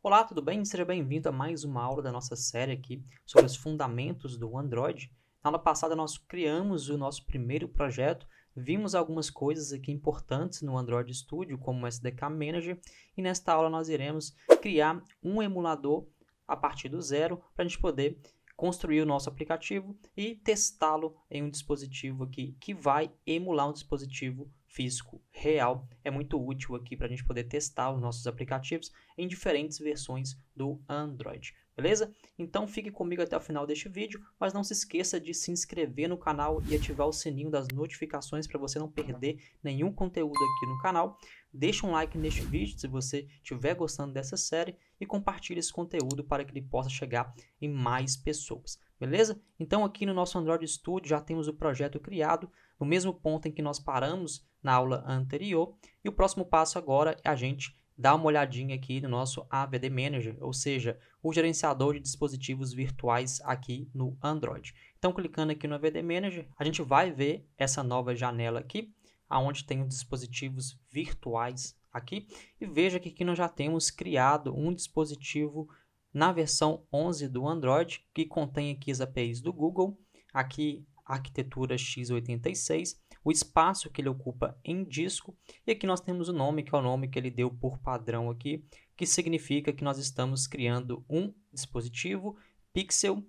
Olá, tudo bem? Seja bem-vindo a mais uma aula da nossa série aqui sobre os fundamentos do Android. Na aula passada nós criamos o nosso primeiro projeto, vimos algumas coisas aqui importantes no Android Studio, como o SDK Manager, e nesta aula nós iremos criar um emulador a partir do zero para a gente poder construir o nosso aplicativo e testá-lo em um dispositivo aqui que vai emular um dispositivo físico real é muito útil aqui para a gente poder testar os nossos aplicativos em diferentes versões do Android, beleza? Então fique comigo até o final deste vídeo, mas não se esqueça de se inscrever no canal e ativar o sininho das notificações para você não perder nenhum conteúdo aqui no canal. Deixe um like neste vídeo se você estiver gostando dessa série e compartilhe esse conteúdo para que ele possa chegar em mais pessoas, beleza? Então aqui no nosso Android Studio já temos o projeto criado, no mesmo ponto em que nós paramos na aula anterior. E o próximo passo agora é a gente dar uma olhadinha aqui no nosso AVD Manager, ou seja, o gerenciador de dispositivos virtuais aqui no Android. Então, clicando aqui no AVD Manager, a gente vai ver essa nova janela aqui, aonde tem os dispositivos virtuais aqui. E veja que aqui nós já temos criado um dispositivo na versão 11 do Android, que contém aqui as APIs do Google, aqui arquitetura x86, o espaço que ele ocupa em disco, e aqui nós temos o nome, que é o nome que ele deu por padrão aqui, que significa que nós estamos criando um dispositivo pixel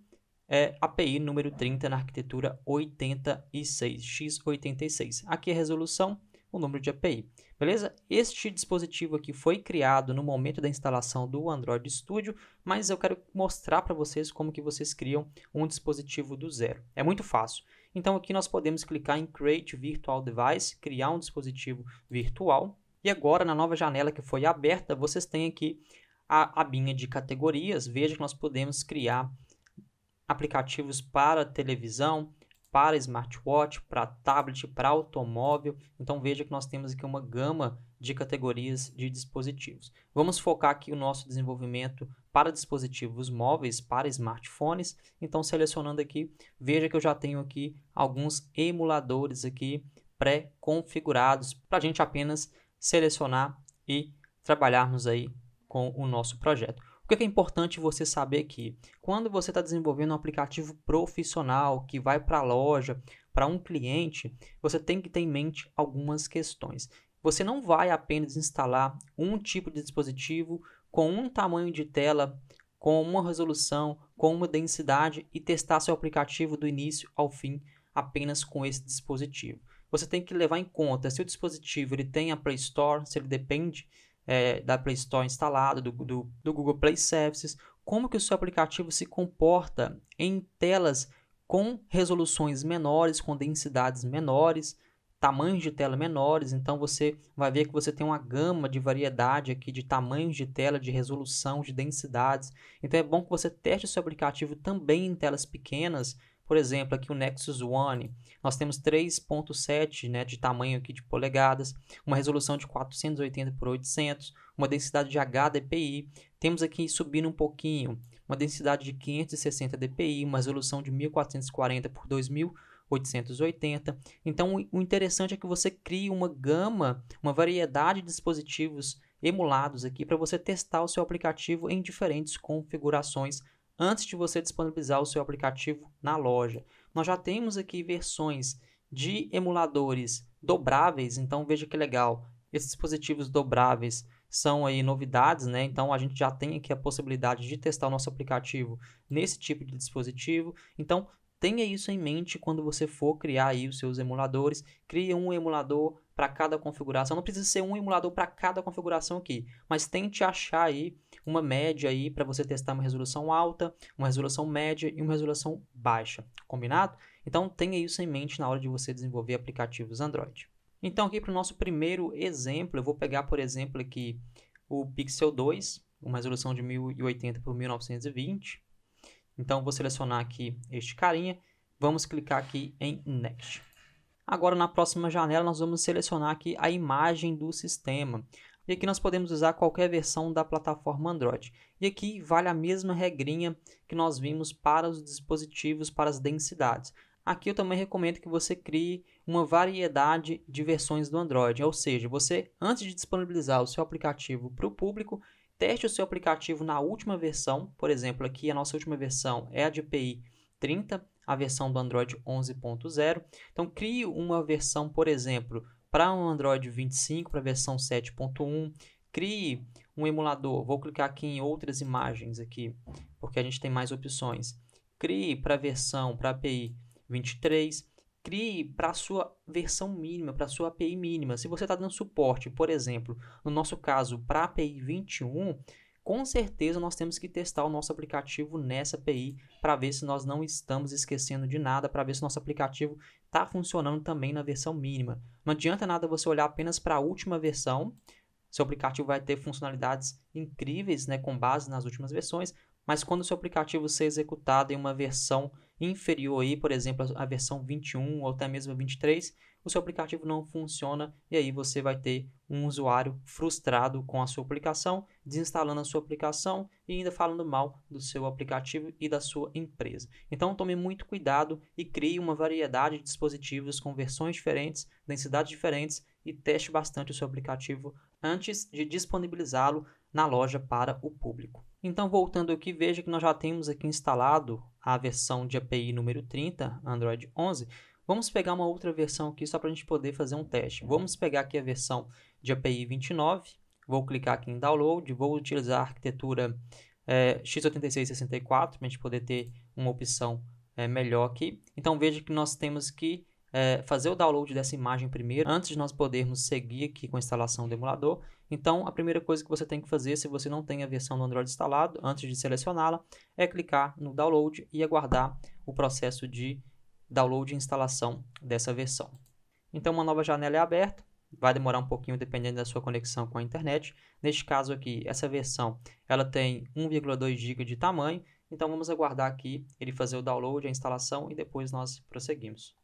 é, API número 30 na arquitetura 86, x86. Aqui é a resolução o número de API. Beleza? Este dispositivo aqui foi criado no momento da instalação do Android Studio, mas eu quero mostrar para vocês como que vocês criam um dispositivo do zero. É muito fácil. Então aqui nós podemos clicar em Create Virtual Device, criar um dispositivo virtual. E agora na nova janela que foi aberta, vocês têm aqui a abinha de categorias. Veja que nós podemos criar aplicativos para televisão, para smartwatch, para tablet, para automóvel. Então veja que nós temos aqui uma gama de categorias de dispositivos. Vamos focar aqui o nosso desenvolvimento para dispositivos móveis, para smartphones. Então selecionando aqui, veja que eu já tenho aqui alguns emuladores aqui pré-configurados para a gente apenas selecionar e trabalharmos aí com o nosso projeto. O que é importante você saber que quando você está desenvolvendo um aplicativo profissional que vai para a loja, para um cliente, você tem que ter em mente algumas questões. Você não vai apenas instalar um tipo de dispositivo com um tamanho de tela, com uma resolução, com uma densidade e testar seu aplicativo do início ao fim apenas com esse dispositivo. Você tem que levar em conta se o dispositivo ele tem a Play Store, se ele depende é, da Play Store instalado, do, do, do Google Play Services, como que o seu aplicativo se comporta em telas com resoluções menores, com densidades menores, tamanhos de tela menores, então você vai ver que você tem uma gama de variedade aqui de tamanhos de tela, de resolução, de densidades. Então é bom que você teste o seu aplicativo também em telas pequenas por exemplo, aqui o Nexus One, nós temos 3.7 né, de tamanho aqui de polegadas, uma resolução de 480 por 800, uma densidade de HDPI, temos aqui subindo um pouquinho, uma densidade de 560 dpi, uma resolução de 1440 por 2000 880. Então, o interessante é que você crie uma gama, uma variedade de dispositivos emulados aqui para você testar o seu aplicativo em diferentes configurações antes de você disponibilizar o seu aplicativo na loja. Nós já temos aqui versões de emuladores dobráveis, então veja que legal. Esses dispositivos dobráveis são aí novidades, né? Então a gente já tem aqui a possibilidade de testar o nosso aplicativo nesse tipo de dispositivo. Então tenha isso em mente quando você for criar aí os seus emuladores. Crie um emulador para cada configuração. Não precisa ser um emulador para cada configuração aqui, mas tente achar aí uma média aí para você testar uma resolução alta, uma resolução média e uma resolução baixa, combinado? Então tenha isso em mente na hora de você desenvolver aplicativos Android. Então aqui para o nosso primeiro exemplo, eu vou pegar por exemplo aqui o Pixel 2, uma resolução de 1080 por 1920. Então vou selecionar aqui este carinha, vamos clicar aqui em Next. Agora na próxima janela nós vamos selecionar aqui a imagem do sistema. E aqui nós podemos usar qualquer versão da plataforma Android. E aqui vale a mesma regrinha que nós vimos para os dispositivos, para as densidades. Aqui eu também recomendo que você crie uma variedade de versões do Android, ou seja, você antes de disponibilizar o seu aplicativo para o público, teste o seu aplicativo na última versão, por exemplo, aqui a nossa última versão é a de API 30, a versão do Android 11.0. Então crie uma versão, por exemplo, para um Android 25, para a versão 7.1, crie um emulador. Vou clicar aqui em outras imagens aqui, porque a gente tem mais opções. Crie para a versão, para a API 23, crie para a sua versão mínima, para a sua API mínima. Se você está dando suporte, por exemplo, no nosso caso, para a API 21, com certeza nós temos que testar o nosso aplicativo nessa API para ver se nós não estamos esquecendo de nada, para ver se nosso aplicativo está funcionando também na versão mínima. Não adianta nada você olhar apenas para a última versão, seu aplicativo vai ter funcionalidades incríveis né, com base nas últimas versões, mas quando o seu aplicativo ser executado em uma versão inferior aí, por exemplo, a versão 21 ou até mesmo a 23, o seu aplicativo não funciona e aí você vai ter um usuário frustrado com a sua aplicação, desinstalando a sua aplicação e ainda falando mal do seu aplicativo e da sua empresa. Então tome muito cuidado e crie uma variedade de dispositivos com versões diferentes, densidades diferentes e teste bastante o seu aplicativo antes de disponibilizá-lo na loja para o público. Então, voltando aqui, veja que nós já temos aqui instalado a versão de API número 30, Android 11. Vamos pegar uma outra versão aqui só para a gente poder fazer um teste. Vamos pegar aqui a versão de API 29, vou clicar aqui em Download, vou utilizar a arquitetura é, x 64 para a gente poder ter uma opção é, melhor aqui. Então, veja que nós temos aqui é, fazer o download dessa imagem primeiro, antes de nós podermos seguir aqui com a instalação do emulador. Então, a primeira coisa que você tem que fazer, se você não tem a versão do Android instalado, antes de selecioná-la, é clicar no download e aguardar o processo de download e instalação dessa versão. Então, uma nova janela é aberta, vai demorar um pouquinho dependendo da sua conexão com a internet. Neste caso aqui, essa versão, ela tem 1,2 GB de tamanho, então vamos aguardar aqui ele fazer o download, a instalação e depois nós prosseguimos.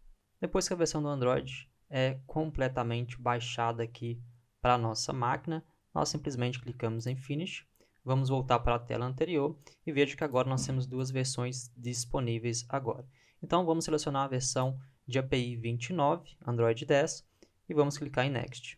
Depois que a versão do Android é completamente baixada aqui para nossa máquina, nós simplesmente clicamos em Finish, vamos voltar para a tela anterior e veja que agora nós temos duas versões disponíveis agora. Então vamos selecionar a versão de API 29, Android 10 e vamos clicar em Next.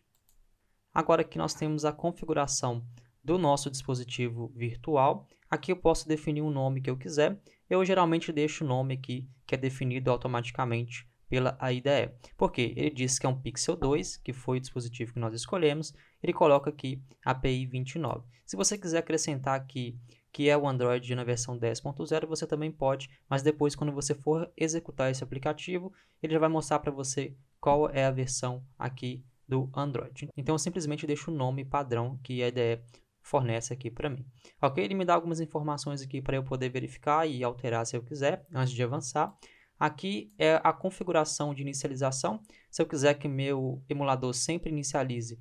Agora que nós temos a configuração do nosso dispositivo virtual, aqui eu posso definir o nome que eu quiser. Eu geralmente deixo o nome aqui que é definido automaticamente pela IDE. Porque ele diz que é um Pixel 2, que foi o dispositivo que nós escolhemos, ele coloca aqui API 29. Se você quiser acrescentar aqui que é o Android na versão 10.0, você também pode, mas depois quando você for executar esse aplicativo, ele já vai mostrar para você qual é a versão aqui do Android. Então eu simplesmente deixo o nome padrão que a IDE fornece aqui para mim. Ok? Ele me dá algumas informações aqui para eu poder verificar e alterar se eu quiser antes de avançar. Aqui é a configuração de inicialização. Se eu quiser que meu emulador sempre inicialize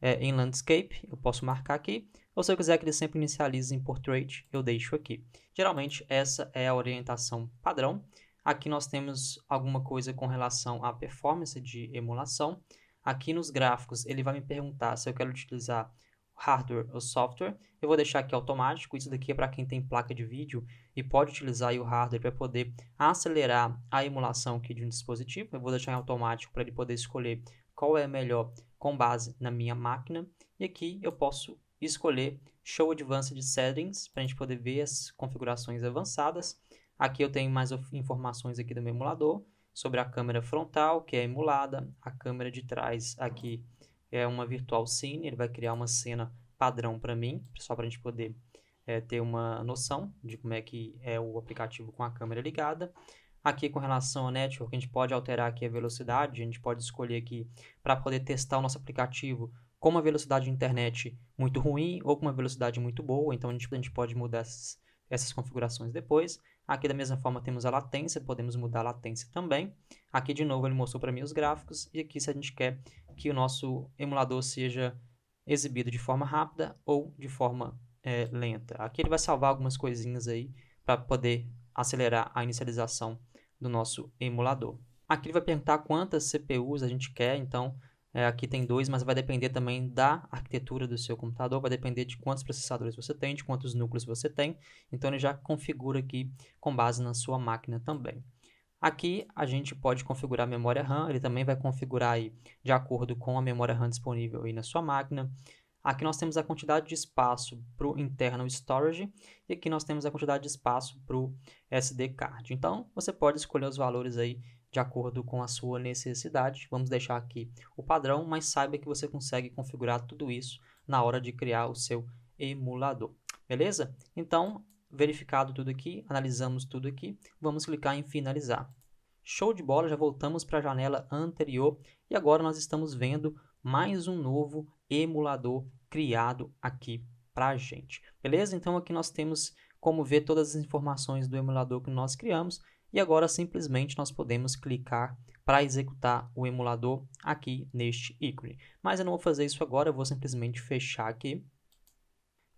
é, em Landscape, eu posso marcar aqui. Ou se eu quiser que ele sempre inicialize em Portrait, eu deixo aqui. Geralmente, essa é a orientação padrão. Aqui nós temos alguma coisa com relação à performance de emulação. Aqui nos gráficos, ele vai me perguntar se eu quero utilizar hardware ou software. Eu vou deixar aqui automático, isso daqui é para quem tem placa de vídeo e pode utilizar o hardware para poder acelerar a emulação aqui de um dispositivo. Eu vou deixar em automático para ele poder escolher qual é melhor com base na minha máquina. E aqui eu posso escolher Show Advanced Settings para a gente poder ver as configurações avançadas. Aqui eu tenho mais informações aqui do meu emulador sobre a câmera frontal, que é emulada, a câmera de trás aqui é uma virtual scene, ele vai criar uma cena padrão para mim, só para a gente poder é, ter uma noção de como é que é o aplicativo com a câmera ligada. Aqui com relação ao network, a gente pode alterar aqui a velocidade, a gente pode escolher aqui para poder testar o nosso aplicativo com uma velocidade de internet muito ruim ou com uma velocidade muito boa, então a gente, a gente pode mudar essas, essas configurações depois. Aqui da mesma forma temos a latência, podemos mudar a latência também. Aqui de novo ele mostrou para mim os gráficos e aqui se a gente quer que o nosso emulador seja exibido de forma rápida ou de forma é, lenta. Aqui ele vai salvar algumas coisinhas aí para poder acelerar a inicialização do nosso emulador. Aqui ele vai perguntar quantas CPUs a gente quer, então é, aqui tem dois, mas vai depender também da arquitetura do seu computador, vai depender de quantos processadores você tem, de quantos núcleos você tem, então ele já configura aqui com base na sua máquina também. Aqui a gente pode configurar a memória RAM, ele também vai configurar aí de acordo com a memória RAM disponível aí na sua máquina. Aqui nós temos a quantidade de espaço para o internal storage e aqui nós temos a quantidade de espaço para o SD card. Então você pode escolher os valores aí de acordo com a sua necessidade. Vamos deixar aqui o padrão, mas saiba que você consegue configurar tudo isso na hora de criar o seu emulador. Beleza? Então verificado tudo aqui, analisamos tudo aqui, vamos clicar em finalizar. Show de bola, já voltamos para a janela anterior e agora nós estamos vendo mais um novo emulador criado aqui para a gente, beleza? Então aqui nós temos como ver todas as informações do emulador que nós criamos e agora simplesmente nós podemos clicar para executar o emulador aqui neste ícone. Mas eu não vou fazer isso agora, eu vou simplesmente fechar aqui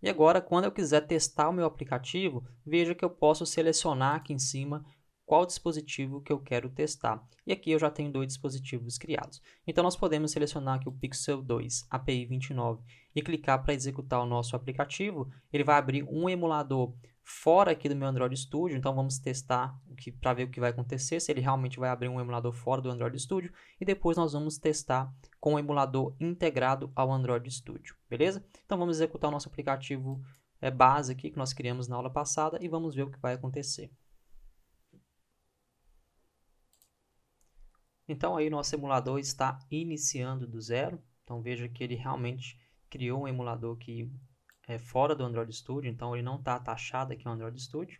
e agora, quando eu quiser testar o meu aplicativo, veja que eu posso selecionar aqui em cima qual dispositivo que eu quero testar. E aqui eu já tenho dois dispositivos criados. Então nós podemos selecionar aqui o Pixel 2 API 29 e clicar para executar o nosso aplicativo. Ele vai abrir um emulador fora aqui do meu Android Studio, então vamos testar para ver o que vai acontecer, se ele realmente vai abrir um emulador fora do Android Studio, e depois nós vamos testar com o emulador integrado ao Android Studio, beleza? Então vamos executar o nosso aplicativo é, base aqui que nós criamos na aula passada e vamos ver o que vai acontecer. Então aí nosso emulador está iniciando do zero, então veja que ele realmente criou um emulador que é fora do Android Studio, então ele não está taxado aqui no Android Studio.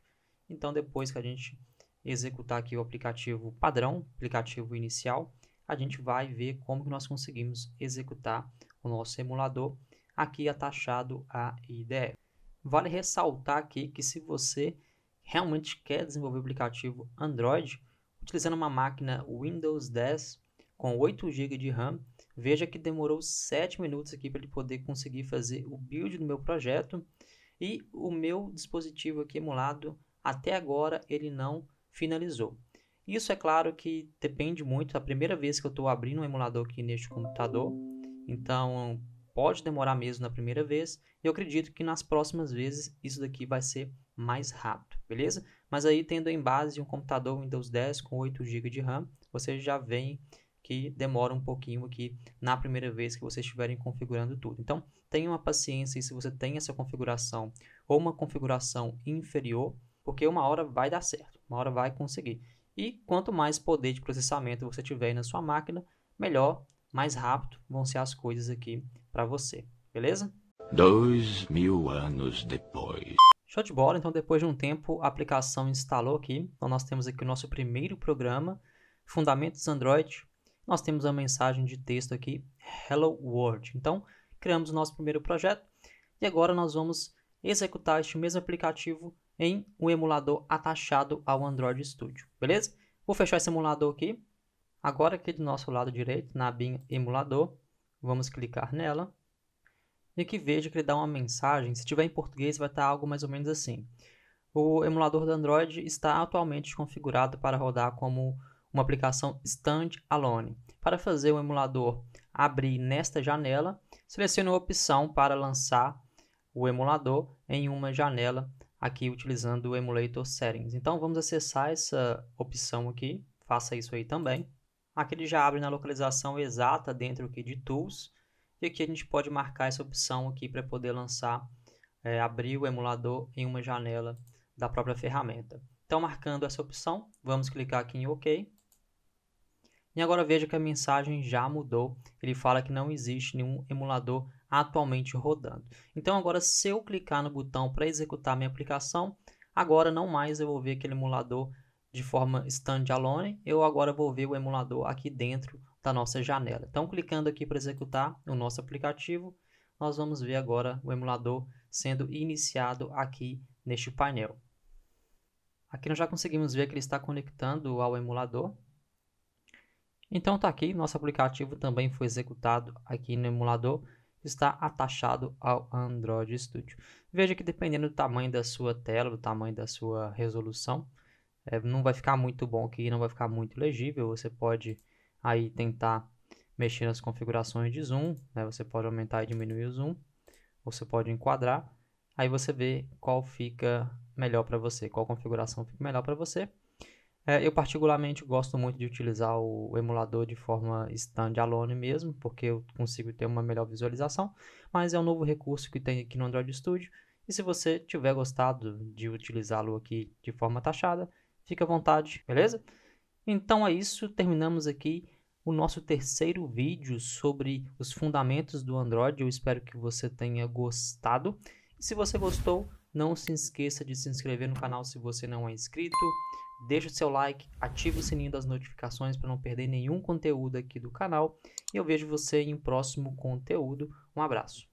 Então depois que a gente executar aqui o aplicativo padrão, aplicativo inicial, a gente vai ver como que nós conseguimos executar o nosso emulador aqui atachado é à IDE. Vale ressaltar aqui que se você realmente quer desenvolver aplicativo Android, utilizando uma máquina Windows 10 com 8 GB de RAM, veja que demorou 7 minutos aqui para ele poder conseguir fazer o build do meu projeto e o meu dispositivo aqui emulado até agora ele não finalizou. Isso é claro que depende muito, da é primeira vez que eu estou abrindo um emulador aqui neste computador, então pode demorar mesmo na primeira vez, e eu acredito que nas próximas vezes isso daqui vai ser mais rápido, beleza? Mas aí tendo em base um computador Windows 10 com 8 GB de RAM, você já vem que demora um pouquinho aqui na primeira vez que vocês estiverem configurando tudo. Então, tenha uma paciência e se você tem essa configuração ou uma configuração inferior, porque uma hora vai dar certo, uma hora vai conseguir. E quanto mais poder de processamento você tiver na sua máquina, melhor, mais rápido vão ser as coisas aqui para você, beleza? Dois mil anos depois. Show de bola, então depois de um tempo a aplicação instalou aqui. Então nós temos aqui o nosso primeiro programa, Fundamentos Android. Nós temos a mensagem de texto aqui, Hello World. Então criamos o nosso primeiro projeto e agora nós vamos executar este mesmo aplicativo em um emulador atachado ao Android Studio, beleza? Vou fechar esse emulador aqui. Agora aqui do nosso lado direito, na BIM emulador, vamos clicar nela. E aqui veja que ele dá uma mensagem, se tiver em português vai estar algo mais ou menos assim. O emulador do Android está atualmente configurado para rodar como uma aplicação standalone. Para fazer o emulador abrir nesta janela, selecione a opção para lançar o emulador em uma janela aqui utilizando o Emulator Settings. Então vamos acessar essa opção aqui, faça isso aí também. Aqui ele já abre na localização exata dentro aqui de Tools, e aqui a gente pode marcar essa opção aqui para poder lançar, é, abrir o emulador em uma janela da própria ferramenta. Então marcando essa opção, vamos clicar aqui em OK. E agora veja que a mensagem já mudou, ele fala que não existe nenhum emulador atualmente rodando. Então agora se eu clicar no botão para executar minha aplicação, agora não mais eu vou ver aquele emulador de forma standalone, eu agora vou ver o emulador aqui dentro da nossa janela. Então clicando aqui para executar o nosso aplicativo, nós vamos ver agora o emulador sendo iniciado aqui neste painel. Aqui nós já conseguimos ver que ele está conectando ao emulador. Então está aqui, nosso aplicativo também foi executado aqui no emulador está atachado ao Android Studio. Veja que dependendo do tamanho da sua tela, do tamanho da sua resolução, é, não vai ficar muito bom aqui, não vai ficar muito legível. Você pode aí tentar mexer nas configurações de zoom, né? você pode aumentar e diminuir o zoom, você pode enquadrar, aí você vê qual fica melhor para você, qual configuração fica melhor para você. É, eu particularmente gosto muito de utilizar o emulador de forma standalone mesmo, porque eu consigo ter uma melhor visualização, mas é um novo recurso que tem aqui no Android Studio. E se você tiver gostado de utilizá-lo aqui de forma taxada, fique à vontade, beleza? Então é isso, terminamos aqui o nosso terceiro vídeo sobre os fundamentos do Android. Eu espero que você tenha gostado. E se você gostou, não se esqueça de se inscrever no canal se você não é inscrito deixe o seu like, ative o sininho das notificações para não perder nenhum conteúdo aqui do canal. E eu vejo você em um próximo conteúdo. Um abraço.